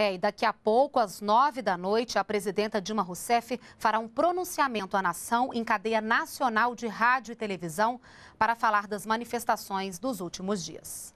É, e daqui a pouco, às nove da noite, a presidenta Dilma Rousseff fará um pronunciamento à nação em cadeia nacional de rádio e televisão para falar das manifestações dos últimos dias.